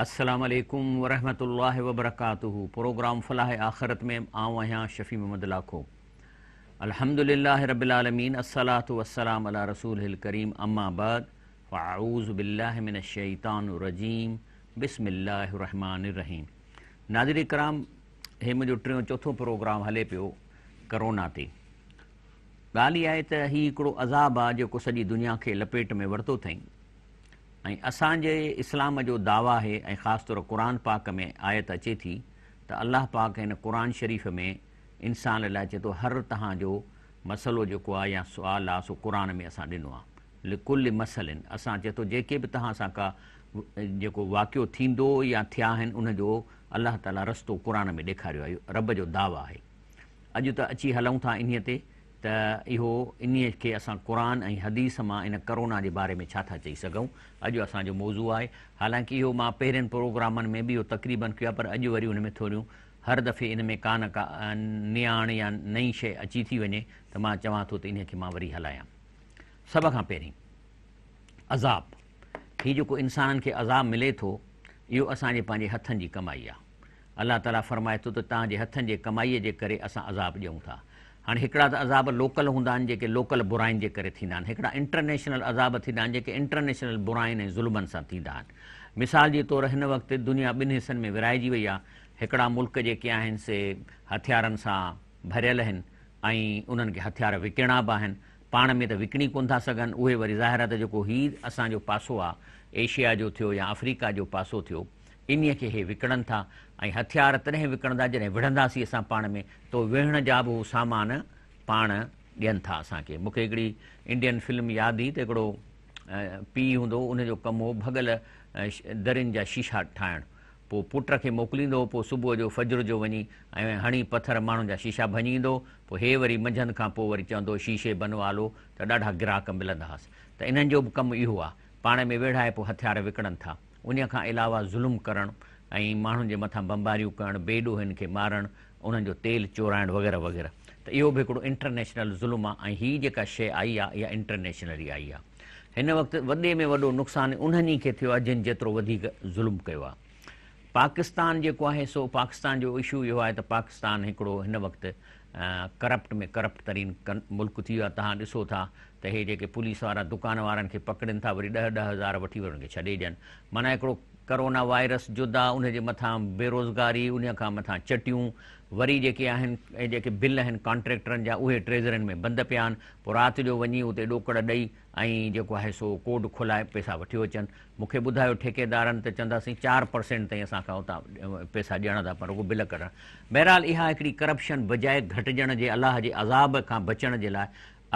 السلام علیکم ورحمۃ اللہ وبرکاتہ پروگرام فلاح آخرت میں آؤں شفیع محمد لاکھو الحمد للہ رب العالمین والسلام علی رسول الکریم اما بعد فاعوذ باللہ من الشیطان الرجیم بسم اللہ الرحمن رحیم نادر کرام یہ ٹھیک چوتھو پروگرام ہلے پی کرونا گال یہ عذاب ہے سجی دنیا کے لپیٹ میں وتو ایں ऐं असांजे इस्लाम जो दावा आहे ऐं ख़ासि तौरु क़ुर पाक में आयत अचे थी त अलाह पाक हिन क़ुर शरीफ़ में इंसान लाइ चए थो हर तहांजो मसइलो जेको आहे या सुवाल आहे सो क़ुर में असां ॾिनो आहे लिकुल मसइल असां चए थो जेके बि तव्हां सां का जेको वाक़ियो थींदो या थिया आहिनि उनजो अलाह ताला रस्तो क़ुर में ॾेखारियो आहे रब जो दावा आहे अॼु त अची हलूं था इन्हीअ ते ان کے قرآن حدیث میں ان کو بارے میں چا چی سوں اج اصان موضوع آئے حالانکہ یہ پہرے پروگرام میں بھی یہ تقریباً کیا اج ویم تھوڑی ہر دفعے ان میں کان کا نیا نئی شی تھی وجے تو چاہیے ان وی ہلائیں سب کا پہ عذاب ہی انسان کے عذاب ملے تو یہ ابے ہاتھ کی کمائی آ اللہ تعالیٰ فرمائے تو تاج ہاتھ کی کمائی کے عذاب جا हाणे हिकिड़ा त अज़ाब लोकल हूंदा आहिनि जेके लोकल बुराइन जे करे थींदा आहिनि हिकिड़ा इंटरनेशनल अज़ाब थींदा आहिनि जेके इंटरनेशनल बुराईन ऐं ज़ुल्मनि सां थींदा आहिनि मिसाल जे तौरु हिन वक़्तु दुनिया ॿिनि हिसनि में विराइजी वई आहे हिकिड़ा मुल्क जेके आहिनि से हथियारनि सां भरियल आहिनि ऐं उन्हनि खे हथियार विकिणा बि आहिनि पाण में त विकिणी कोन था सघनि उहे वरी ज़ाहिरात जेको हीउ असांजो पासो आहे एशिया जो थियो या अफ्रीका जो पासो थियो इन्हीअ खे इहे विकिणनि था ऐं हथियार तॾहिं विकिणंदा जॾहिं विढ़ंदासीं असां पाण में त विहण जा बि उहे सामान पाण ॾियनि था असांखे मूंखे हिकिड़ी इंडियन फिल्म यादि हुई त हिकिड़ो पीउ हूंदो हुओ उनजो कमु हो भॻल दरियुनि जा शीशा ठाहिणु पोइ पुट खे मोकिलींदो हुओ पोइ सुबुह जो फजर जो वञी ऐं हणी पथर माण्हुनि जा शीशा भञी ईंदो पोइ हे वरी मंझंदि खां पोइ वरी चवंदो शीशे बनवालो त ॾाढा ग्राहक मिलंदासीं त इन्हनि जो बि कमु इहो आहे पाण में वेढ़ाए पोइ हथियार विकिणनि था उन खां अलावा ज़ुल्म करणु ऐं माण्हुनि जे मथां बमबारियूं करणु बेॾो हिनखे मारणु उन्हनि जो तेल चोराइणु वग़ैरह वग़ैरह त इहो बि हिकिड़ो इंटरनेशनल ज़ुल्म आहे ऐं हीअ जेका शइ आई आहे इहा आई आहे हिन वक़्तु वॾे में वॾो नुक़सानु उन्हनि खे थियो आहे जिन जेतिरो वधीक ज़ुल्म कयो आहे पाकिस्तान जेको आहे सो पाकिस्तान जो इशू इहो आहे त पाकिस्तान हिकिड़ो हिन वक़्तु करप्ट में करप्ट तरीन कन मुल्क थी वियो आहे तव्हां ॾिसो था त इहे जेके पुलिस वारा दुकान वारनि खे पकड़नि था वरी ॾह ॾह हज़ार वठी खे माना हिकिड़ो करोना वायरस जुदा उन जे मथां बेरोज़गारी उनखां मथां चटियूं वरी जेके आहिनि जेके बिल आहिनि कॉन्ट्रेक्टरनि जा उहे ट्रेज़रनि में बंदि पिया आहिनि पोइ राति जो वञी उते ॾोकड़ ॾेई ऐं जेको आहे सो कोड खोलाए पैसा वठी अचनि मूंखे ॿुधायो ठेकेदारनि त चवंदासीं चारि परसेंट ताईं असांखां उतां पैसा ॾियण था पर उहे बिल करणु बहिराल इहा हिकिड़ी करप्शन बजाए घटिजण जे अलाह जे अज़ाब खां बचण जे लाइ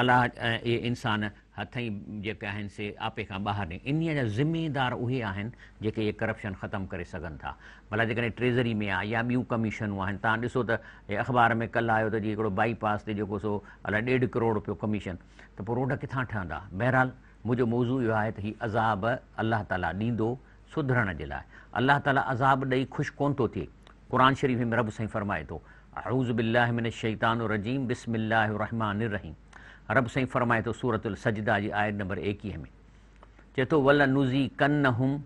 अलाह ऐं इहे इंसान ہاتے ہیں آپے کا باہر انہیں ذمہ دار اہم جے یہ کرپشن ختم کر سکن تھا بھلا جی ٹریزری میں آئیں کمشنوں تھی اخبار میں کل آیا تو یہ بائی پاس الوڑ روپیہ کمیشن تو روڈ کتھا ٹہندا بہرحال مجھے موضوع یہ تو یہ عذاب اللہ تعالیٰ سدھر اللہ تعالیٰ عذاب ڈے خوش کو قرآن شریف میں رب سائی فرمائے تو عروض بلّہ شعیطان الرضیم بسم اللہ رحیم रब सही फ़रमाए थो सूरत उल सजदा जी आयत नंबर एकवीह में चए थो वल नुज़ी कन हुम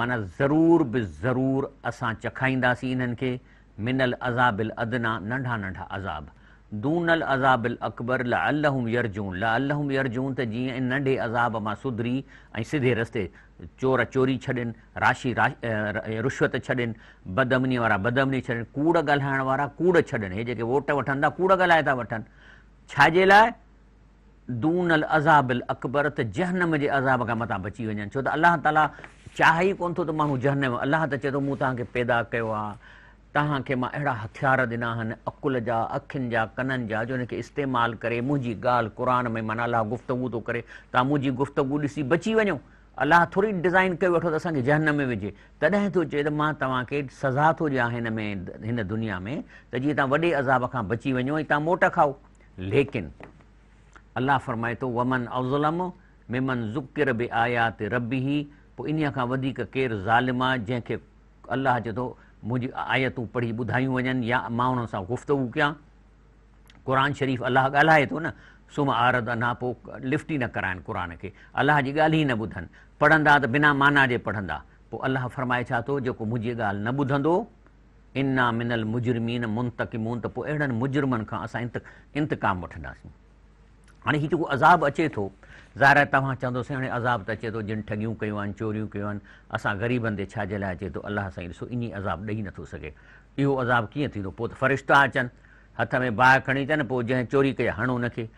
माना ज़रूरु बि ज़रूरु असां चखाईंदासीं इन्हनि खे मिनल अज़ाबिल अदना नंढा नंढा अज़ाब दूनल अज़ाबिल अकबर ल अलहम यरजू ल अलहम यरजून त जीअं नंढे अज़ाब मां सुधरी ऐं सिधे रस्ते चोर चोरी छॾनि राशि रिश्वत छॾनि बदमनी वारा बदमनी छॾनि कूड़ ॻाल्हाइण वारा कूड़ छॾनि हे जेके वोट था कूड़ ॻाल्हाए था वठनि छाजे लाइ दून अल अज़ाब अल अकबर त जहनम जे अज़ाब खां मथां बची वञनि छो त अलाह ताला चाहे ई कोन थो त माण्हू जहनम अलाह त चए थो मूं तव्हांखे पैदा कयो आहे तव्हांखे मां अहिड़ा हथियार ॾिना आहिनि अकुल जा अखियुनि जा कननि जा जो हुनखे इस्तेमालु करे मुंहिंजी ॻाल्हि क़ुर में माना अलाह गुफ़्तगु थो करे तव्हां मुंहिंजी गुफ़्तगु ॾिसी बची वञो अलाह थोरी डिज़ाइन करे वठो त असांखे जहन में विझे तॾहिं थो चए त मां तव्हांखे सज़ा थो ॾियां हिन में हिन दुनिया में त जीअं तव्हां वॾे अज़ाब खां बची वञो ऐं तव्हां मोट खाओ लेकिन अलाह फ़रमाए थो वमन अज़लम मेमन ज़ुकिर बि आया आयात रबी ई पोइ इन्हीअ खां वधीक केरु ज़ालिम आहे जंहिंखे अलाह चए थो मुंहिंजी आयतूं पढ़ी ॿुधायूं वञनि या मां हुन सां गुफ़्तगु कयां क़ुर शरीफ़ अलाह ॻाल्हाए थो न सुम आरत अञा पोइ लिफ़्ट ई न कराइनि क़ुर खे अलाह जी ॻाल्हि ई न ॿुधनि पढ़ंदा त बिना माना जे पढ़ंदा पोइ अलाह फ़रमाए छा थो जेको मुंहिंजी ॻाल्हि न ॿुधंदो इना मिनल मुजरिमीन मुंतकिमून त पोइ अहिड़नि मुजरमनि खां असां इंत इंतकाम वठंदासीं हाणे हीउ जेको अज़ाब अचे थो ज़ाहिर तव्हां चवंदोसीं हाणे अज़ाब त अचे थो जिन ठगियूं कयूं आहिनि चोरियूं कयूं आहिनि असां ग़रीबनि ते छाजे लाइ अचे थो अलाह साईं ॾिसो इन अज़ाब ॾेई नथो सघे इहो अज़ाब कीअं थींदो पोइ त फ़रिश्ता अचनि हथ में बाहि खणी अचनि पोइ जंहिं चोरी कई हणो हुनखे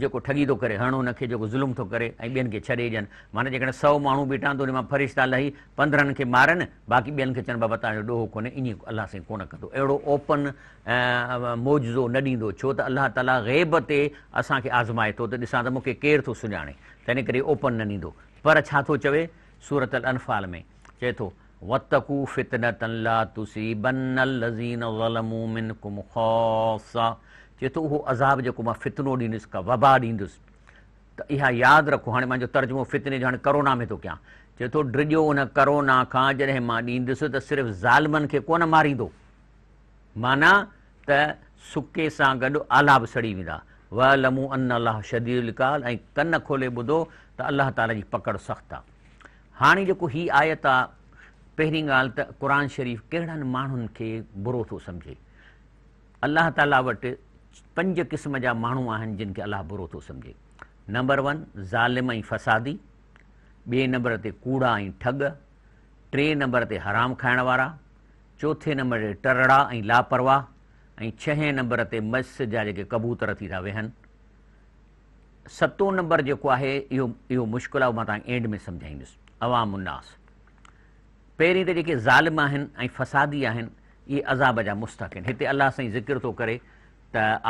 जेको ठगी थो करे हणो हुनखे जेको ज़ुल्म थो करे ऐं ॿियनि खे छॾे ॾियनि माना जेकॾहिं सौ माण्हू बीठा त हुन मां फ़रिश्ता लही पंद्रहंनि खे मारनि बाक़ी ॿियनि खे चवनि बाबा तव्हांजो ॾोहो कोन्हे ईअं अलाह सां कोन कंदो अहिड़ो ओपन मौजो न ॾींदो छो त अलाह ताला गै़ब ते असांखे आज़माए थो त ॾिसां त मूंखे केरु थो सुञाणे तंहिंजे करे ओपन न ॾींदो पर छा थो चवे सूरत अनफाल में चए थो चए थो उहो अज़ाब जेको मां फितनो ॾींदुसि का वबा ॾींदुसि त इहा यादि रखो हाणे मुंहिंजो तर्जुमो फितने जो हाणे करोना में थो कयां चए थो ड्रिॼो उन करोना खां जॾहिं मां ॾींदुसि त सिर्फ़ु ज़ालमनि खे कोन मारींदो माना त सुके सां गॾु आला बि सड़ी वेंदा व लमो अन अलाह शदी काल ऐं कन खोले ॿुधो त अलाह ताला जी पकड़ सख़्तु आहे हाणे जेको हीअ आयत आहे पहिरीं ॻाल्हि त क़ुर शरीफ़ कहिड़नि माण्हुनि खे बुरो थो सम्झे अलाह ताला वटि پنج قسم جا مہین جن کے اللہ برو تو سمجھے نمبر ون ضالم فسادی بے نمبر سے کوڑا ٹگ ٹے نمبر سے حرام کھائیں چوتے نمبر ٹرڑا لاپرواہ اور چھ نمبر سے مسجد جا کبوتر تھی ویحن ستوں نمبر جو ہے یہ مشکل میں اینڈ میں سمجھائی عوام پہ یہ زالم ہیں فسادی یہ عذاب جا مستقبے اللہ سے ذکر تو کرے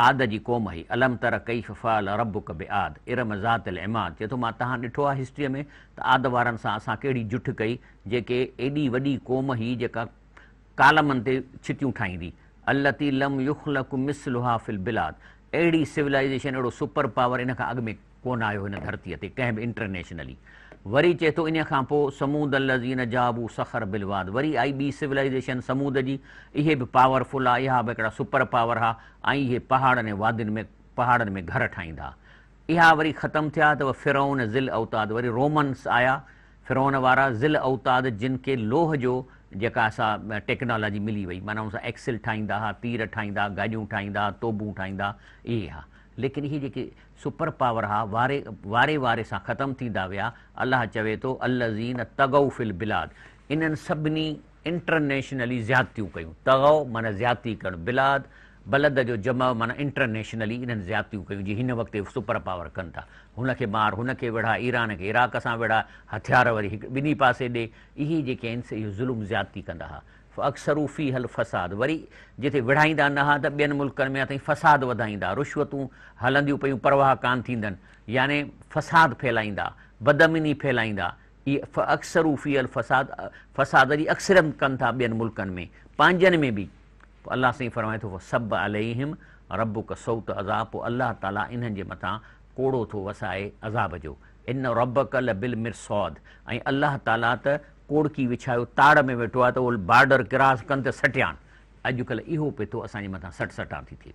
आद जी क़ौम हुई अलमतु कबे इरम ज़ात चए थो मां तव्हां ॾिठो आहे हिस्ट्रीअ में त आद वारनि सां असां कहिड़ी जुठ कई जेके एॾी वॾी क़ौम हुई जेका कालमनि ते छितियूं ठाहींदी अलती लम बिलाद अहिड़ी सिविलाइज़ेशन अहिड़ो सुपर पावर इन खां अॻु में कोन आयो हिन धरतीअ ते कंहिं बि इंटरनेशनली वरी चए थो इन खां पोइ समूद लज़ीन जाबू सखर बिलवाद वरी आई ॿी सिविलाइज़ेशन समूद जी इहे बि पावरफुल आहे इहा बि हिकिड़ा सुपर पावर आहे ऐं इहे पहाड़नि ऐं वादियुनि में पहाड़नि में घर ठाहींदा इहा वरी ख़तमु थिया त फ़िरोन ज़िल अवताद वरी रोमन्स आया फ़िरोन वारा ज़िल अवताद जिन खे लोह जो जेका असां टेक्नोलॉजी मिली वई माना हुन सां एक्सिल ठाहींदा हुआ तीर ठाहींदा गाॾियूं ठाहींदा तोबूं ठाहींदा इहे हा लेकिन इहे सुपर पावर आहे वारे वारे वारे सां ख़तमु थींदा विया अलाह चवे थो अलहज़ीन तगौ फिल बिलाद इन्हनि सभिनी इंटरनेशनली ज़्यातियूं कयूं तग माना ज़्याती करणु बिलाद बलद जो जमा माना इंटरनेशनली इन्हनि ज़्यातियूं कयूं जीअं हिन वक़्तु पावर कनि था हुनखे मार हुनखे विढ़ा ईरान खे इराक सां विढ़ा हथियार वरी हिकु ॿिन्ही पासे ॾिए इहे जेके आहिनि से इहे ज़ुल्म ज़्याती कंदा हुआ अक्सर फी हल फसाद वरी जिथे विढ़ाईंदा न हा त ॿियनि मुल्कनि में ताईं फसाद वधाईंदा रुश्वतूं हलंदियूं पयूं परवाह कान थींदनि आहिनि याने फसादु फैलाईंदा बदमिनी फैलाईंदा इहे फ अक्सरू फी अल फसाद फसाद जी अक्सरनि कनि था ॿियनि मुल्कनि में पंहिंजनि में बि पोइ अलाह साईं फरमाए थो सब अलहिम रबु क सौ त अज़ा पोइ अलाह ताला इन्हनि जे मथां कोड़ो थो वसाए अज़ाब जो इन रब कल बिल मिर सौद ऐं अलाह ताला त کوڑکی وچھاؤ تاڑ میں ویٹو ہے تو وہ بارڈر کراس کن تو سٹیاں اج کل یہ تو مت سٹ سٹا تھی تھے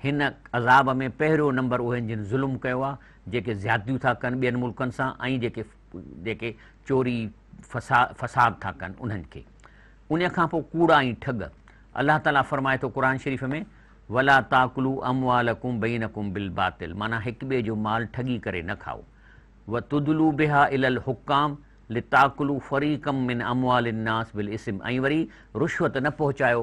تین عذاب میں پہروں نمبر وہ جن ظلم کیا ہے زیادتی تا کن بین ملکن سے چوری فسا فساب تھا کن ان کے ان کو ٹھگ اللہ تعالیٰ فرمائے تو قرآن شریف میں ولا تاکلو ام والئی نقم بل بات مانا ایک مال ٹگی کر کاؤ و تدلو بےحا الکام लिताकलू फ़रीक़म मिन अमवाल अम्वालिन बिल इस्म ऐं वरी रुश्वत न पहुचायो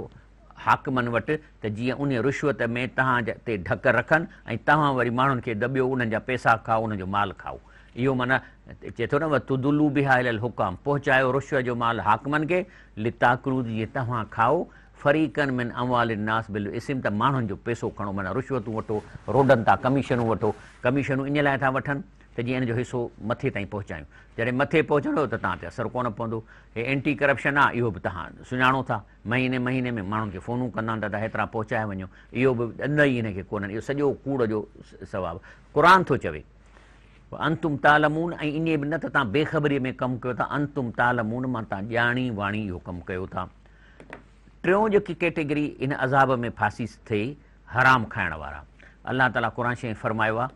हाकमनि वटि त जीअं उन रुश्वत में तव्हां ते ढक रखनि ऐं तव्हां वरी माण्हुनि खे दॿियो उन्हनि जा पैसा खाओ उन्हनि जो माल खाओ इहो माना चए थो न तुदुलु बिहायल हुकाम पहुचायो रुश्व जो माल हाकमनि खे लिताकलू जीअं तव्हां खाओ फरीक़न मिन अमवाल नास बिल इस्म त माण्हुनि जो पैसो खणो माना रुश्वतूं वठो रोडनि था कमीशनूं वठो कमीशनूं इन लाइ था वठनि त जीअं इन जो हिसो मथे ताईं पहुचायूं जॾहिं मथे पहुचणो त तव्हां ते असरु कोन पवंदो इहे एंटी करप्शन आहे इहो बि तव्हां सुञाणो था महीने महीने में माण्हुनि खे फ़ोनूं कंदा आहिनि त तव्हां हेतिरा पहुचाए वञो इहो बि न ई इहो सॼो कूड़ जो सवाबु क़ुर थो चवे अंतुम तालमून ऐं ईअं बि न त तव्हां बेखबरीअ में कमु कयो था अंतुम तालमून मां तव्हां ॼाणी वाणी इहो कमु कयो था टियों जेकी कैटेगरी इन अज़ाब में फासीस थिए हराम खाइण वारा अलाह ताला क़ुर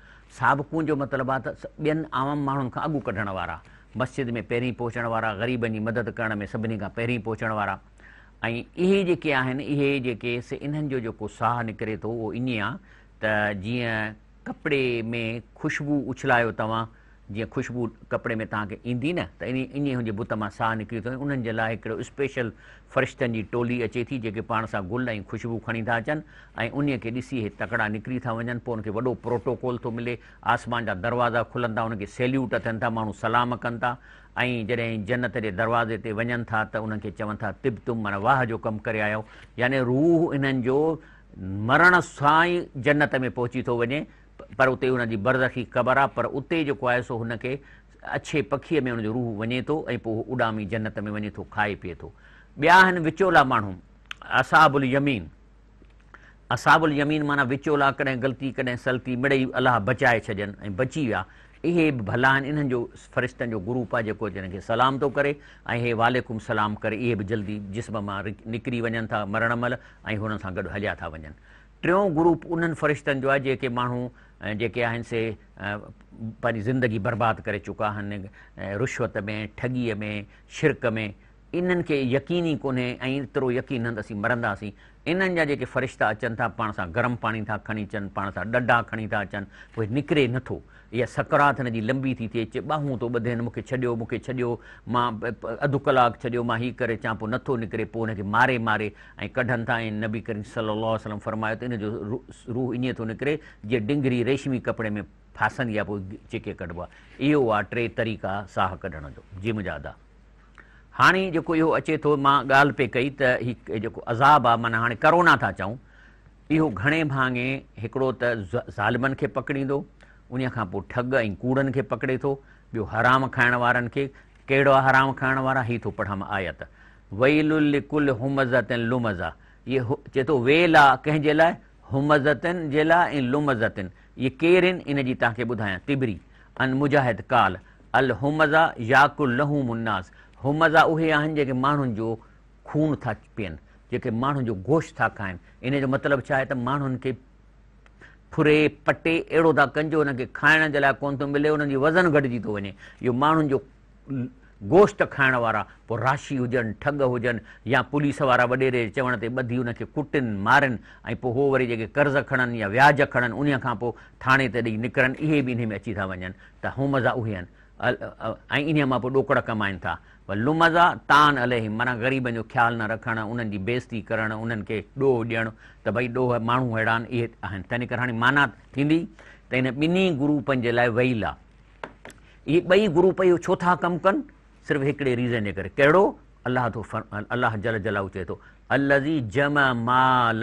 साबकुनि जो मतिलबु आहे त ॿियनि आम माण्हुनि खां अॻु कढण वारा मस्जिद में पहिरीं पहुचण वारा ग़रीबनि जी मदद करण में सभिनी खां पहिरीं पहुचण वारा ऐं इहे जेके आहिनि इहे जेके से इन्हनि जो जेको साह निकिरे थो उहो ईअं आहे त जीअं कपिड़े में ख़ुशबू उछलायो तव्हां जीअं ख़ुशबू कपिड़े में तव्हांखे ईंदी न त इन इन हुनजे बुत मां साहु निकिरी थो उन्हनि जे लाइ हिकिड़ो स्पेशल फ़रिश्तनि जी टोली अचे थी जेके पाण सां गुल ऐं ख़ुशबू खणी था अचनि ऐं उन खे ॾिसी इहे तकिड़ा निकिरी था वञनि पोइ उनखे वॾो प्रोटोकॉल थो मिले आसमान जा दरवाज़ा खुलनि था उनखे सैल्यूट थियनि था माण्हू सलाम कनि था ऐं जॾहिं जन्नत जे दरवाज़े ते वञनि था त उन्हनि खे चवनि था तिब तुम माना वाह जो कमु करे आयो यानी रूह इन्हनि जो मरण सां ई जन्नत में पहुची थो वञे पर उते हुन जी बरदखी ख़बर आहे पर उते जेको आहे सो हुन खे अछे पखीअ में हुनजो रूह वञे थो ऐं पोइ उॾामी जन्नत में वञे थो खाए पीए थो ॿिया आहिनि विचोला माण्हू असाबुल यमीन असाबुल यमीन माना विचोला कॾहिं ग़लती कॾहिं सलती मिड़ई अलाह बचाए छॾनि ऐं बची विया इहे बि भला आहिनि इन्हनि जो फ़रिश्तनि जो ग्रुप आहे जेको जिन खे सलाम थो करे ऐं हे वालेकुम सलाम करे इहे बि जल्दी जिस्म मां निकिरी वञनि था मरण महिल ऐं हुन सां गॾु हलिया था वञनि टियों ग्रुप उन्हनि फ़रिश्तनि जो आहे जेके माण्हू جے آہن سے پانی زندگی برباد کرے چکا ہن رشوت میں ٹھگی میں شرک میں ان کے یقینی کون یقین مردی ان کے فرشتہ اچن تھا پان سے گرم پانی تھا کھڑی اچھا پان سا ڈڈا کھڑی تا اچھا وہ نکرے نتھو یہ سقرات ان کی جی لمبی تھی تھی باہوں تو بدے چھوٹے چھڈی ادھ کلاک چھڈی کر چاہ نت نکرے مارے مارے کڈن تھا نبی کرین صلی اللہ وسلم فرمایا تو ان رو روح یہ تو نکرے جی ڈگری ریشمی کپڑے میں فاسندی کو چکے کھبا یہ ٹے طریقہ سا کھن جو جی مجادا हाणे जेको इहो अचे थो मां ॻाल्हि पई कई त हीउ जेको अज़ाब आहे माना हाणे करोना था चऊं इहो घणे भाङे हिकिड़ो त ज़ालिमनि खे पकड़ींदो उन खां पोइ ठग ऐं कूड़नि खे पकिड़े थो ॿियो हराम खाइण वारनि खे कहिड़ो आहे हराम खाइण वारा हीउ थो पढ़म लुमज़ा इहो चए थो वेल आहे कंहिंजे लाइ हुमतन जे लाइ ऐं लुमज़तन इहे केरु इन जी तव्हांखे ॿुधायां तिबरी अन मुजाहिद काल अल हुमज़ा याकुल लहू मुन्नास हो मज़ा उहे आहिनि जेके माण्हुनि जो खून था पीअनि जेके माण्हुनि जो गोश्त था खाइनि इन जो मतिलबु छा आहे त माण्हुनि खे फुरे पटे अहिड़ो था कनि जो उनखे खाइण जे लाइ कोन थो मिले हुननि जो वज़न घटिजी थो वञे इहो माण्हुनि जो गोश्त खाइण वारा पोइ राशी हुजनि ठग हुजनि या पुलिस वारा वॾेरे चवण ते ॿधी उन खे कुटनि मारनि ऐं पोइ उहो वरी जेके कर्ज़ खणनि या व्याज खणनि उन खां पोइ थाणे ते ॾेई निकिरनि इहे बि इन में अची था वञनि त उहो मज़ा उहे आहिनि ऐं इन मां पोइ ॾोकड़ कमाइनि था लुमज़ा तान आहे त माना ग़रीबनि जो ख़्यालु न रखणु उन्हनि जी बेज़ती करणु उन्हनि खे ॾोह ॾियणु त भई ॾोह माण्हू अहिड़ा आहिनि इहे आहिनि तंहिं करे हाणे माना थींदी त हिन ॿिन्ही ग्रुपनि जे लाइ वहील आहे इहे ॿई ग्रुप इहो छो था कमु कनि सिर्फ़ु हिकिड़े रीज़न जे करे कहिड़ो अलाह थो फ़न अलाह जल जलाउ चए थो अलज़ी अल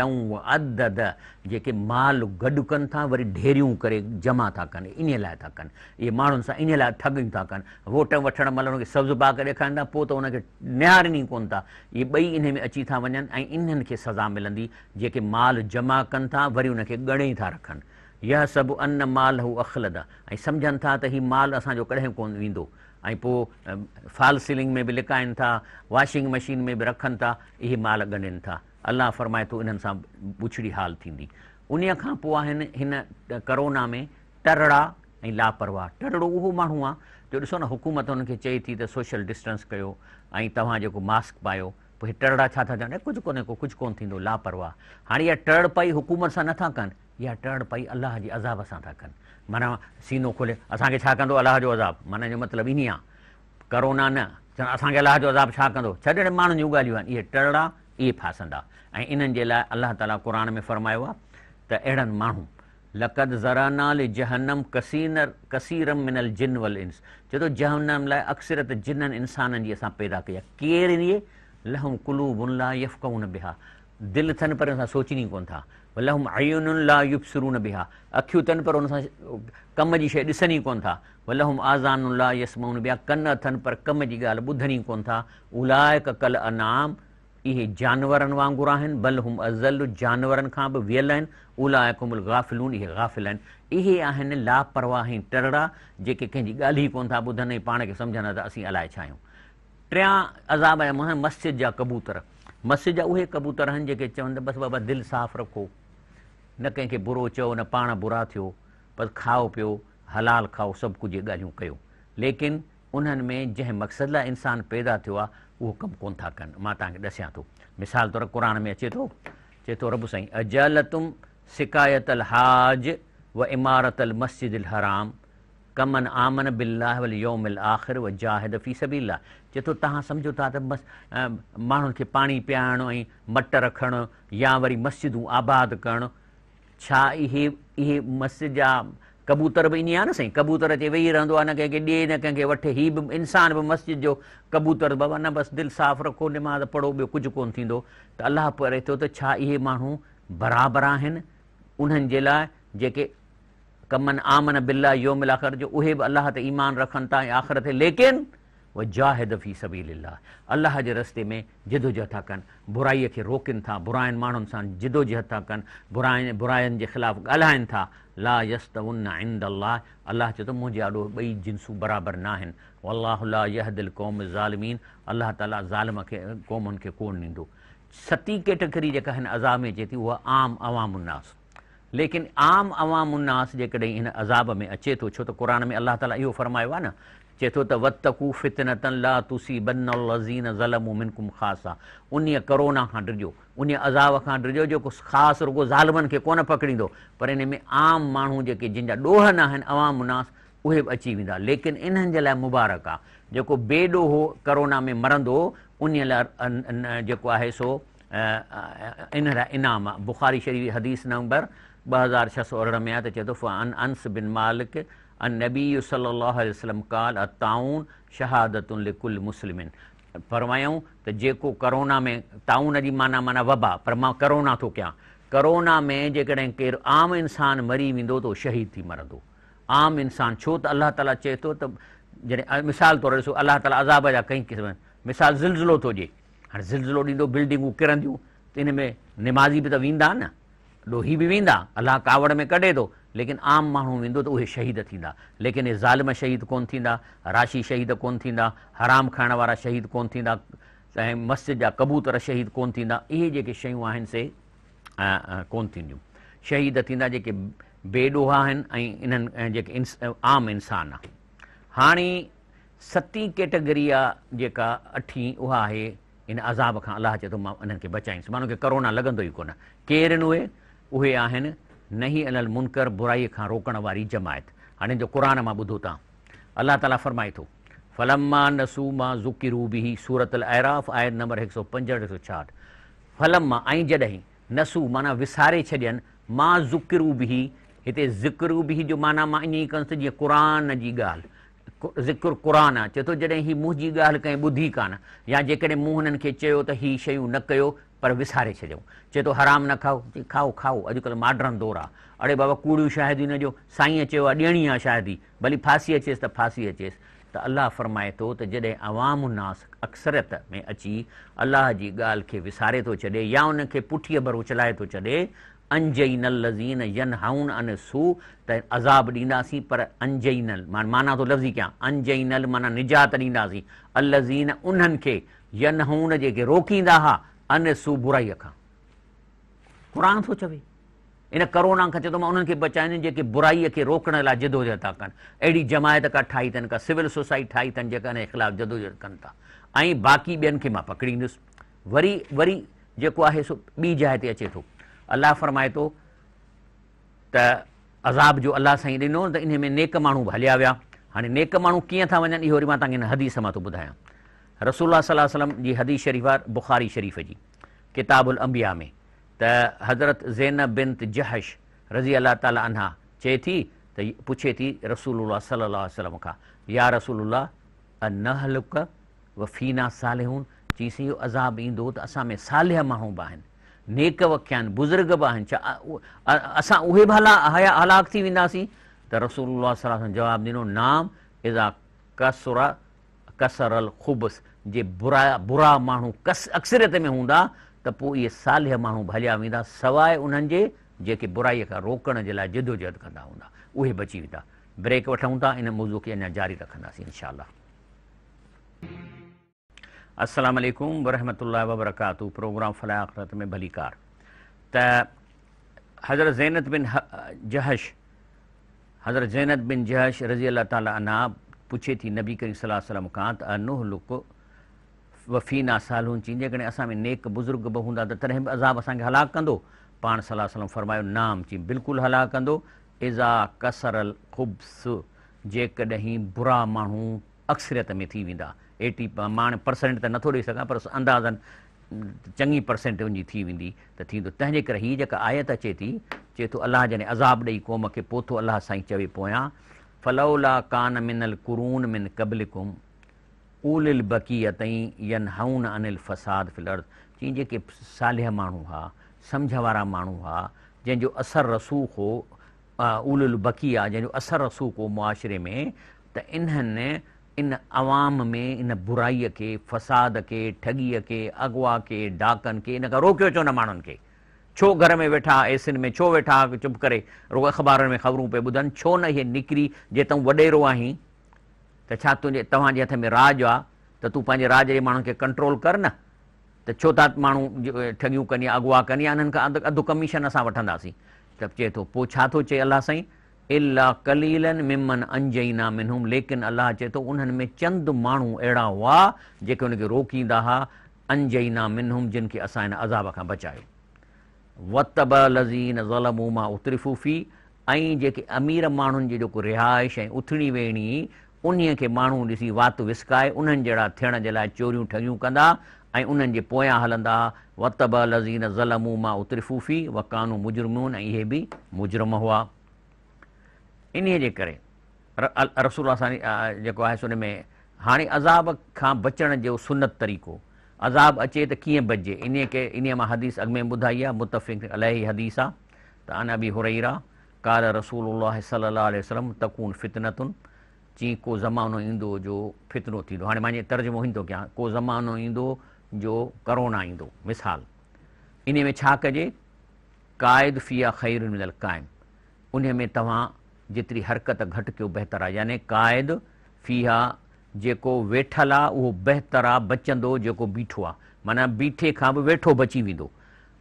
जेके माल गॾु कनि था वरी ढेरियूं करे जमा था कनि इन लाइ था कनि इहे माण्हुनि सां इन लाइ ठगियूं था कनि वोट वठणु महिल हुनखे सब्ज़ु बाग करे ॾेखारींदा पोइ त हुनखे निहारणी कोन्ह था इहे ॿई इन में अची था वञनि ऐं इन्हनि खे सज़ा मिलंदी जेके माल जमा कनि था वरी हुनखे ॻणे था रखनि इहा सभु अन माल हू अखलद ऐं सम्झनि था त हीउ माल असांजो कॾहिं कोन वेंदो ऐं पोइ फालसीलिंग में बि लिकाइनि था वॉशिंग मशीन में बि रखनि था इहे माल ॻंढनि था अलाह फरमाए थो इन्हनि सां हाल थींदी उन्हीअ खां पोइ आहिनि हिन में टरड़ा ऐं लापरवाह टरड़ो उहो माण्हू आहे जो ॾिसो न हुकूमत हुनखे चए थी त सोशल डिस्टेंस कयो ऐं तव्हां जेको मास्क पायो पोइ हे छा था ॾियनि कुझु कोन्हे को कुझु कोन्ह थींदो लापरवाह हाणे इहा टरड़ पाई हुकूमत सां नथा कनि इहा टरड़ पई अलाह अज़ाब सां था कनि माना सीनो खोले असांखे छा कंदो अलाह जो अज़ाब माना जो मतिलबु ईअं आहे करोना न चवनि असांखे अलाह जो अज़ाब छा कंदो छॾण माण्हुनि जूं ॻाल्हियूं आहिनि इहे टरा इहे फासंदा ऐं इन्हनि जे लाइ अलाह ताला क़ुर में फ़रमायो आहे त अहिड़नि माण्हू लक़द जहनम कसीनर कसीरम मिनल जिन वल चए थो जहनम लाइ अक्सरत जिननि इंसाननि जी असां पैदा कई आहे केरु इहे केर कुलू बुनला बिहा दिलि थियनि पर असां सोचणी कोन था बल हूम ला लाइ युप्सरून बि आहे अखियूं अथनि पर हुन सां कम जी शइ ॾिसनि ई कोन था वलहम आज़ान ला यस बि आहे कन अथनि पर कम जी ॻाल्हि ॿुधनि ई कोन था उलायक कल अनाम इहे जानवरनि वांगुरु आहिनि बलहुम अज़ल जानवरनि खां बि वियल आहिनि उलायक मुल गाफ़िलन इहे गाफ़िल आहिनि इहे आहिनि लापरवाही टरड़ा जेके कंहिंजी ॻाल्हि ई कोन था ॿुधनि ऐं पाण खे सम्झनि था असीं अलाए छा आहियूं टियां अज़ाब मस्जिद जा कबूतर मस्जिद जा उहे कबूतर आहिनि जेके चवनि था बसि बाबा दिलि साफ़ु रखो न कंहिंखे बुरो चओ न पाण बुरा थियो पर खाओ पियो हलाल खाओ सभु कुझु ॻाल्हियूं कयो लेकिन उन्हनि में जंहिं मक़सद लाइ इंसान पैदा थियो आहे उहो कमु कोन था कनि मां तव्हांखे ॾसियां थो मिसाल तौरु क़ुर में अचे थो चए थो रब साईं अजम शिकायत हाज व इमारत अल मस्जिद अल हराम कमन आमन वल योम अल आख़िर व बिलाहम जाहिदी सबीला चए थो तव्हां सम्झो था त माण्हुनि खे पाणी ऐं मट रखणु या वरी मस्जिदूं आबाद करणु छा इहे इहे मस्जिद जा कबूतर बि ईंदी आहे न साईं कबूतर ते वेही रहंदो आहे न कंहिंखे ॾिए न कंहिंखे वठ हीअ बि इंसान बि मस्जिद जो कबूतर बि न बसि दिलि साफ़ु रखो निमाज़ पढ़ो ॿियो कुझु कोन्ह थींदो त अलाह परे थो त छा इहे माण्हू बराबरि आहिनि उन्हनि जे लाइ जेके आमन बिल्ला योमिल आख़िर जो उहे बि अलाह ईमान रखनि था आख़िर ते लेकिन उहा जाहिद फी सबील लीला अलाह जे रस्ते में जिदो था कनि बुराईअ खे रोकनि था बुराइनि माण्हुनि सां जिदो था कनि बुराइनि बुराइनि जे ख़िलाफ़ु ॻाल्हाइनि था ला उन आइंदा अलाह अलाह चए थो मुंहिंजे आॾो ॿई जिन्सूं बराबरि न आहिनि अलाह यहदिल क़ौम ज़ालमीन अलाह ताला तालम खे क़ौमुनि खे कोन ॾींदो सती कैटेगरी जेका हिन अज़ाब में अचे थी उहा आम अवाम उन्न्न्न्न्नास लेकिन आम अवाम उन्न्न्न्न्नास जेकॾहिं हिन अज़ाब में अचे थो छो त क़ुर में अलाह ताला इहो फ़रमायो आहे न चए थो त वतकू फितन तन ला तुसी बन लज़ीन बनज़ीन ज़लमिन ख़ासि आहे उन करोना खां ॾिजो उन अज़ाब खां ॾिजो जेको ख़ासि रुगो ज़ालमनि खे कोन पकड़ींदो पर इन में आम माण्हू जेके जंहिंजा ॾोह न आहिनि अवाम उनास उहे बि अची वेंदा लेकिन इन्हनि जे लाइ मुबारक आहे जेको बेॾोहो करोना में मरंदो उन लाइ जेको आहे सो इन लाइ इनाम आहे बुख़ारी शरीफ़ हदीस नंबर ॿ हज़ार छह सौ अरिड़हं में आहे त चए थो अंस बिन मालिक અન નબી યુ સલ્લાલ્લાહ અલહી વસલમ કાલ અતાઉન શહાદત લકુલ મુસ્લિમ ફરમાયો તે જેકો કોરોના મે તાઉન રી માના માના વબા પરમા કોરોના તો ક્યા કોરોના મે જેકડે કે આમ ઇન્સાન મરી વિંદો તો શહીદ થી મરદો આમ ઇન્સાન છો તો અલ્લાહ તઆલા ચેતો તો જેરે મિસાલ તોરે સો અલ્લાહ તઆલા આઝાબ આ કઈ કિસ્મત મિસાલ જલઝલો તો જેર જલઝલો દીનો બિલ્ડિંગો કરંદીઉ તેન મે નમાઝી ભી તો વિંદા ના લોહી ભી વિંદા અલ્લાહ કાવડ મે કડે તો लेकिन आम माण्हू वेंदो त उहे शहीद थींदा लेकिन इहे ज़ालिम शहीद कोन थींदा राशी शहीद कोन थींदा हराम खाइण वारा शहीद कोन थींदा ऐं मस्जिद जा कबूतर शहीद कोन थींदा इहे जेके शयूं आहिनि से कोन थींदियूं शहीद थींदा जेके बेॾोहा आहिनि ऐं इन्हनि जेके इंस आम इंसान आहे हाणे सतीं कैटेगरी आहे जेका अठी उहा आहे इन अज़ाब खां अलाह चए थो मां इन्हनि खे बचाईंदुसि माना करोना लॻंदो ई कोन केर न उहे उहे आहिनि नही ही अल मुनकर बुराई का रोकण वाली जमायत हाँ जो कुरान में बुध तुम अल्लाह तला फ़र्माए तो फलम्मा मां नसू मां ज़ुकिरू बिह सूरत एराफ़ आयत नंबर एक सौ पंजहठ एक सौ छाहठि फलम्मा आई ऐं नसू माना विसारे छन मां ज़िकुकिरू बि हिते ज़िकरू बि जो माना मां ईअं ई कंदुसि जीअं क़ुर जी ॻाल्हि ज़िक्र क़ुरान आहे चए थो जॾहिं हीअ मुंहुं जी ॻाल्हि कंहिं ॿुधी कान या जेकॾहिं मूं हुननि खे चयो त हीअ शयूं न कयो पर विसारे छॾियऊं चए थो हराम न खाओ खाओ खाओ अॼुकल्ह मॉडर्न दौरु आहे अड़े बाबा कूड़ियूं शायदि हुन जो साईं चयो आहे ॾियणी आहे शायदि भली फांसी अचेसि त फांसी अचेसि त अलाह फ़रमाए थो त जॾहिं अवाम उनास अक्सरियत में अची अलाह जी ॻाल्हि खे विसारे थो छॾे या उन खे पुठीअ भरो चलाए थो छॾे अंजई नल लज़ीन यन हाउन अन सू त अज़ाब ॾींदासीं पर अंजई नल माना माना थो लफ़्ज़ी कयां अंजई नल माना निजात ॾींदासीं अलज़ीन उन्हनि खे यन हऊन जेके रोकींदा हुआ અને સુ બુરાયયાં કુરાન સોચવી ઇને કોરોના ખચે તો મા ઉનકે બચાયને કે બુરાયયા કે રોકણ લા જદ હો જા તા કન એડી જમાયત કા 28 તન કા સિવિલ સોસાયટી 28 તન જકાને ખિલાફ જદ હો જ કર તા આઈ બાકી બેન કે મા પકડી નસ વરી વરી જે કો આ હે સો બી જાહે તે છે તો અલ્લાહ ફરમાય તો તા અ ザ બ જો અલ્લાહ સહી દિનો તો ઇને મે નેક માણો ભલિયા વયા હાને નેક માણો કીયા થા વન ઇ હોરી મા તા કેન હદીસ મા તો બુધાયા رسول اللہ اللہ صلی صلیم کی حدی شریف اور بخاری شریف جی کتاب الانبیاء میں تا حضرت زینب بنت جہش رضی اللہ تعالی عنہ چے تھی چیے پوچھے تھی رسول اللہ صلی اللہ علیہ وسلم کا یا رسول اللہ انہلک وفینا صالحون چیس عذاب اسا میں صالح ماہوں باہن نیک وکیان بزرگ باہن چا اسا اوہے بھلا تھی بھی رسول اللہ صلی اللہ علیہ وسلم جواب دینو نام اذا کسرا کسر الخبس برا مہ اکثرت میں ہوں تو یہ سالیہ مہنگا بلیا و روکنے جد و جد کروزوع جاری رکھیں السلام علیکم ورحمۃ اللہ وبرکاتہ پروگرام فلیکار تضرت زینت بن جش حضر زینت بن جش رضی اللہ تعالیٰ انا پوچھے تھی نبی کریم صلی اللہ کا لک वफ़ीना सालू चई जेकॾहिं असां में नेक बुज़ुर्ग बि हूंदा त तॾहिं बि अज़ाब असांखे हलाकु कंदो पाण सलाह सलम फ़रमायो नाम चीं बिल्कुलु हलाकु कंदो इज़ा कसरल ख़ुब्स जेकॾहिं बुरा माण्हू अक्सरियत में थी वेंदा एटी माण परसेंट त नथो ॾेई सघां पर अंदाज़नि चङी परसेंट हुनजी थी वेंदी त थींदो तंहिंजे करे हीअ जेका आयत अचे थी चए थो अलाह जॾहिं अज़ाब ॾेई क़ौम खे पो थो अलाह साईं चवे पोयां फलौला कान मिनल कुरून मिन क़बलिकुम اول البک تع یعنی ان فساد فلر چی سالیہ مانو ہا سمجھ والا مہو ہوا جنوب اثر رسوخ ہو اول البی آ جنوب اثر رسوخ ہو معاشرے میں تو انہیں ان عوام میں ان برائی کے فساد کے ٹگی کے اغوا کے ڈاکن کے ان کا روک چانے کے چھو گھر میں ویٹا اے سین میں چھو ویٹھا چپ کرخبار میں خبروں پہ بدھن چھو نہ یہ نکری جیت وڈیرو آئیں त छा तुंहिंजे तव्हांजे हथ में राज आहे त तूं पंहिंजे राज जे माण्हुनि खे कंट्रोल कर न त छो था माण्हू ठगियूं कनि आहे अॻु कंदी आहे उन्हनि खां अधु अधु कमीशन असां वठंदासीं त चए थो पोइ छा थो चए अलाह साईं इलाह मिमन अंजना मिनुम लेकिन अलाह चए थो उन्हनि में चंद माण्हू अहिड़ा हुआ जेके हुनखे रोकींदा हुआ अंजना मिनुम जिन खे असां हिन अज़ाब खां बचायो वतब लज़ीन ज़लमूमा उत्रिफूफी ऐं जेके अमीर माण्हुनि जी जेको रिहाइश ऐं उथणी वेहिणी उन्हीअ खे माण्हू ॾिसी वात विसकाए उन्हनि जहिड़ा थियण जे लाइ चोरियूं ठगियूं कंदा ऐं उन्हनि जे पोयां हलंदा वत ब लज़ीन ज़लमू मां माउ व कानू मुजरमून ऐं इहे बि मुजरम हुआ इन जे करे रसूल जेको आहे सुन में हाणे अज़ाब खां बचण जो सुनत तरीक़ो अज़ाब अचे त कीअं बचिजे इन खे इन मां हदीस अॻु में ॿुधाई आहे मुतफ़िक़ अलाही हदीस आहे त अञा बि हुरई रा रसूल सलाहु वसलम तकून फितनतुनि चई को ज़मानो ईंदो जो फितिरो थींदो हाणे मां तर्जुमो ईंदो कयां को ज़मानो ईंदो जो करोना ईंदो मिसाल इन में छा कजे क़ाइद फ़ी आहे ख़ैर मिलियल क़ाइम उन में तव्हां जेतिरी हरकत घटि कयो बहितरु आहे यानी क़ाइद फी आहे जेको वेठल आहे उहो बहितरु आहे बचंदो जेको बीठो आहे माना बीठे खां बि वेठो बची वेंदो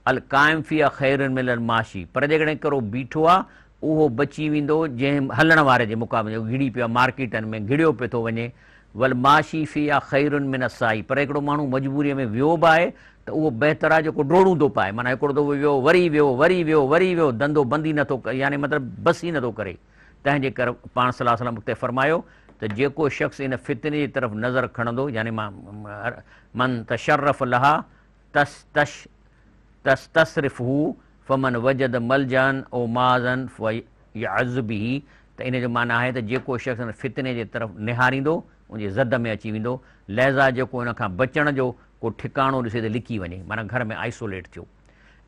अल क़ाइम फी आहे ख़ैरु मिलल माशी पर जेकॾहिं कहिड़ो बीठो आहे उहो बची वेंदो जंहिं हलण वारे जे मुक़ाबले जो घिरी पियो आहे मार्केटनि में घिड़ियो पियो थो वञे वल माशीफ़ी या ख़ैरुनि में न साई पर हिकिड़ो माण्हू मजबूरीअ में वियो बि आहे त उहो बहितरु आहे जेको डोड़ूं थो पाए माना हिकिड़ो दफ़ो वियो वरी वियो वरी वियो वरी वियो धंधो बंदि ई नथो करे यानी मतिलबु ई नथो करे तंहिंजे करे पाण सलाह सलाहु सलमे फ़रमायो त जेको शख़्स इन फितने जी तरफ़ नज़र खणंदो यानी मां मन तशरफ़ लहा तस तश तस तसरिफ़ हू फमन वजद मलजनि ओमाज़न इहा अज़बी ई त इन जो माना आहे त जेको शख़्स फितने जे तरफ़ निहारींदो उन जे ज़द में अची वेंदो लहज़ा जेको खां बचण जो को ठिकाणो ॾिसे त लिकी वञे माना घर में आइसोलेट थियो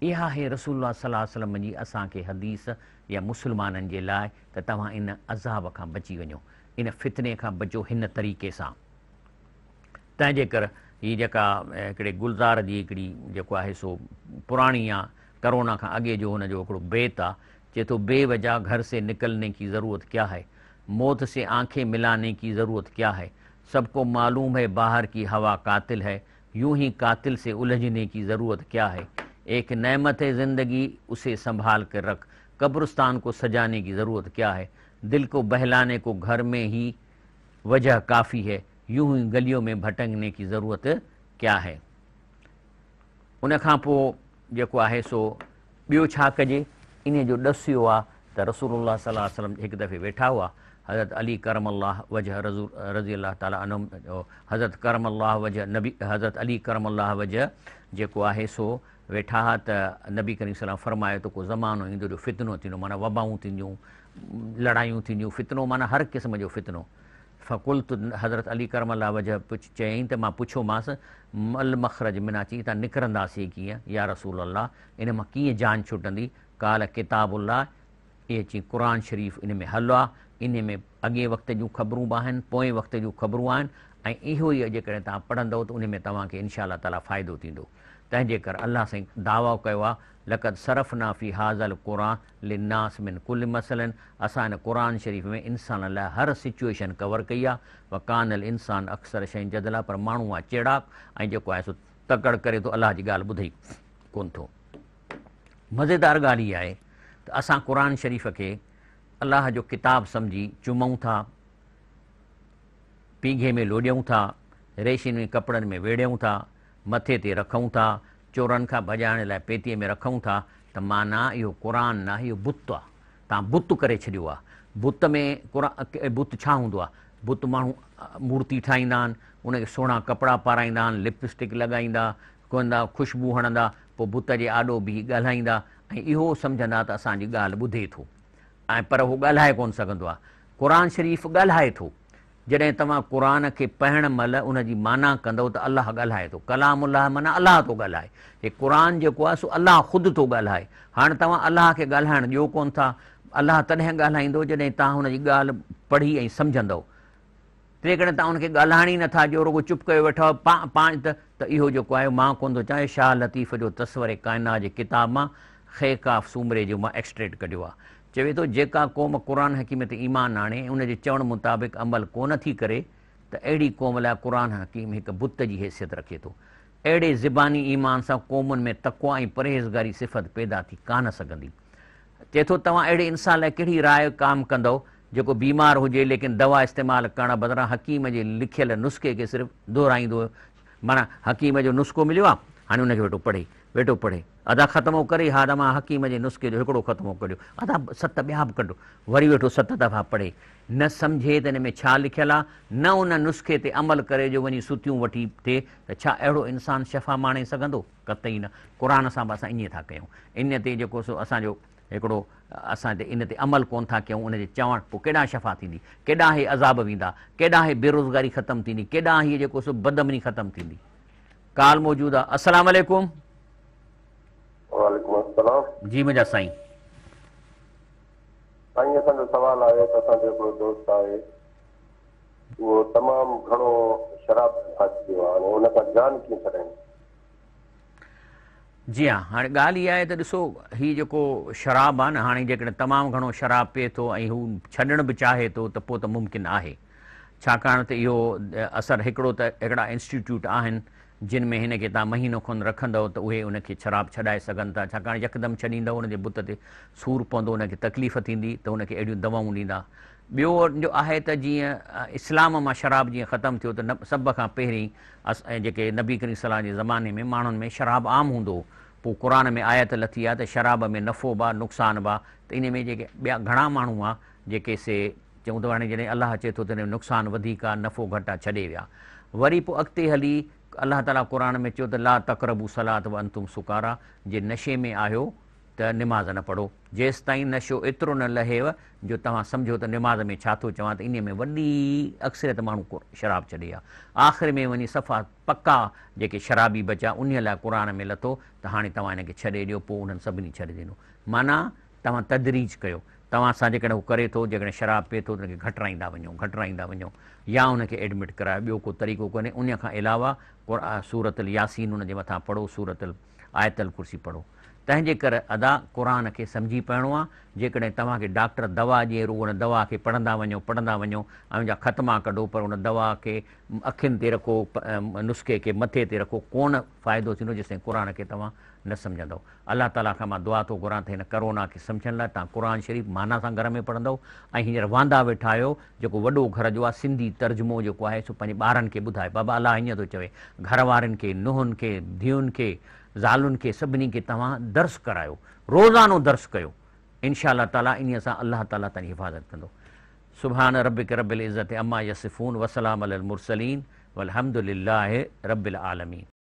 इहा आहे रसूल सलाहु वलम जी असांखे हदीस या मुस्लमाननि जे लाइ त तव्हां इन अज़ाब खां बची वञो इन फितने खां बचो हिन तरीक़े सां तंहिंजे करे हीअ जेका हिकिड़े गुलज़ार जी हिकिड़ी जेको आहे सो पुराणी आहे کرونا کا اگے جو جو اکڑو بیتا چے تو بے وجہ گھر سے نکلنے کی ضرورت کیا ہے موت سے آنکھیں ملانے کی ضرورت کیا ہے سب کو معلوم ہے باہر کی ہوا قاتل ہے یوں ہی قاتل سے الجھنے کی ضرورت کیا ہے ایک نعمت زندگی اسے سنبھال کر رکھ قبرستان کو سجانے کی ضرورت کیا ہے دل کو بہلانے کو گھر میں ہی وجہ کافی ہے یوں ہی گلیوں میں بھٹنگنے کی ضرورت کیا ہے ان کھاں پو जेको आहे सो ॿियो छा कजे इन जो ॾस इहो आहे त रसूल अलाह सलाहु वसलम हिकु दफ़े वेठा हुआ हज़रत अली करम अलाह वजह रज़ू रज़ी अलाह अला तालीम हज़रत करम अल वजह नबी हज़रत अली करम अलाह वजह जेको आहे सो वेठा हुआ त नबी करी सलाम फरमायो त को ज़मानो ईंदो जो फितनो थींदो माना वबाऊं थींदियूं लड़ायूं थींदियूं फितनो माना हर क़िस्म जो फितनो فکل ت حضرت علی کرم الا وجہ پوچ چی تو پوچھو ماں مل مخرج مینا چیت نکرد یا رسول اللہ ان کی جان چھٹندی کال کتاب اللہ یہ چی قرآن شریف ان میں حل آن میں اگے وقت خبروں بھی آپ وقت جو خبروں جی کچھ تاکہ پڑھدو تو ان میں تمام ان شاء اللہ تعالیٰ فائد تین اللہ سی دعو کے لقت سرف نافی ہاضل قرآن مسل اصان ق قرآن شریف میں انسان لر سویشن کور کئی وہ کان انسان اکثر شین جدل پر موڑا ہے تکڑ کرے تو اللہ جی گال بدی کون تو مزےدار غال یہ تو اصل قرآن شریف کے اللہ جو قتاب سمجھی چوم پھے میں لوڈوں تا ریشم کپڑے میں وےڑوں تا मथे ते रखूं था चोरनि खां भॼाइण लाइ पेतीअ में रखूं था त माना इहो क़ुर न इहो बुत आहे तव्हां बुत करे छॾियो आहे बुत में क़ बुत छा हूंदो आहे बुत माण्हू मूर्ति ठाहींदा आहिनि उनखे सुहिणा कपिड़ा पाराईंदा आहिनि लिपस्टिक लॻाईंदा कंदा ख़ुशबू हणंदा पोइ बुत जे आॾो बि ॻाल्हाईंदा ऐं इहो सम्झंदा त असांजी ॻाल्हि ॿुधे थो ऐं पर उहो ॻाल्हाए कोन सघंदो आहे क़ुर शरीफ़ ॻाल्हाए थो जॾहिं तव्हां क़ुर खे पढ़ण महिल उनजी माना कंदव त अलाह ॻाल्हाए थो कलाम अलाह माना अलाह थो ॻाल्हाए हे क़ुर जेको आहे सो अलाह खुदि थो ॻाल्हाए हाणे तव्हां अलाह खे ॻाल्हाइण ॾियो कोन था अलाह तॾहिं ॻाल्हाईंदो जॾहिं तव्हां हुनजी ॻाल्हि पढ़ी ऐं सम्झंदव तंहिंकॾहिं तव्हां हुनखे ॻाल्हाइण ई नथा जो रुगो चुप कयो वेठो पा पाण त त इहो जेको आहे मां कोन थो चाहियां शाह लतीफ़ जो तस्वर काइना जे किताब मां खे सूमरे जो मां एक्सट्रेट कढियो आहे चवे थो जेका क़ौम क़ुर हकीम ते ईमान आणे उन जे चवण मुताबिक़ अमल कोन थी करे त अहिड़ी क़ौम लाइ क़ुर हकीम हिकु बुत जी हैसियत रखे थो अहिड़े ज़बानी ईमान सां क़ौमुनि में तकवा ऐं परहेज़गारी सिफ़त पैदा थी कान सघंदी चए थो तव्हां अहिड़े इंसान लाइ कहिड़ी राय काम कंदो जेको बीमार हुजे लेकिन दवा इस्तेमालु करण बदिरां हकीम जे लिखियल नुस्ख़े खे सिर्फ़ु दुहिराईंदो माना हकीम जो नुस्ख़ो मिलियो आहे ہاں ان پڑھے ویٹو پڑھے ادا ختم ہوے ہاں تو حکیم کے نسخے جو ختم ہوا ست بیا کٹو وی ویٹو ست دفعہ پڑھے نہ سمجھے تین میں چھ لکھ نسخے عمل کرے جو وی سوت ویے تو اڑوں انسان شفا مانے سن قطعی ن قرآن سے یہاں کریں ان کو سو اصانو ایک انل کو کے اندہ شفا کی اذاب وا کہ بےروزگاری ختم ٹیدی کی جو سو بدمنی ختم تھی کال موجود ہے السلام علیکم وعلیکم السلام جی مجھا سائیں سائیں اصلا جو سوال آئے تھا اصلا جو دوست آئے وہ تمام گھڑوں شراب خاتی دیوانے انہوں نے کہا جان کی سریں جی ہاں گال گالی آئے تھا دسو ہی جو کو شراب آن ہانے جیکنے تمام گھڑوں شراب پہ تو آئی ہوں چھڑن بچاہے تو تپو تا ممکن آئے چھاکانت یہ اثر ہکڑو تا ہکڑا انسٹیٹیوٹ آہن جن میں ان کے تا مہینہ کن رکھد تو اے ان کے شراب چڑائے سن تھا یکم چڑی دے بتے سور پہ ان کی تکلیف تھی تو ان کے اڑی دواؤں ڈا بھون جو ہے تو جی اسلام میں شراب جیسے ختم تھو سب کا پہ نبی کریسلام کے زمانے میں مان میں شراب عام ہوں تو قرآن میں آیت لے تو شراب میں نفو با نقصان با تو ان میں گھڑا مانگا جی چون تو جی الہ چے تو نقصان نفو گھٹا چھے وا وی ہلی اللہ تعالیٰ قرآن میں چی تو لا تقرب سلاتم سکارا جی نشے میں آو ت نماز نہ پڑھو جیس تھی نشو ایترو نہ لہے و جو تم سمجھو تو نماز میں شو چینی میں ودی اکثر مو شراب چھے آخر میں سفا پکا شرابی بچا ان لرآن میں لوگ تو ہاں تعین چھے دیکھ ان سنی چھے دینا مانا تا تدریج کر तव्हां सां जेकॾहिं हू करे थो जेकॾहिं शराब पए थो त घटराईंदा वञो घटराईंदा वञो या हुनखे एडमिट करायो ॿियो को तरीक़ो कोन्हे उन खां अलावा सूरत अल यासीन हुनजे मथां पढ़ो सूरत अल आयतल कुर्सी पढ़ो تینے کر ادا قرآن کے سمجھی پڑھوا جہ ڈاکٹر دوا دے ان دا و پڑھا واؤ ختمہ کھو پر دوا کے اخن رکھو نسخے کے متے رکھو کون فائد جس تھی قرآن کے تعلق نہ سمجھدو اللہ تعالیٰ دعا تو قرآن تھی کو سمجھنے تا قرآن شریف مانا سا گھر میں پڑھدو ہیر وا ویٹا آپ کو ویسے گھر جو ہے سی ترجمہ جو ہے بارن کے بدائے بابا اللہ ہوں تو چے گھر والوں کے نوہوں کے دھیون کے ذالین کے سبھی تا درس کراؤ روزانہ درس کرو ان شاء اللہ تعالیٰ ان اللہ تعالیٰ تن حفاظت کرو سبحے رب کے ربل عزت اما یسفون وسلام عل مرسلیم و الحمد للہ رب العالمی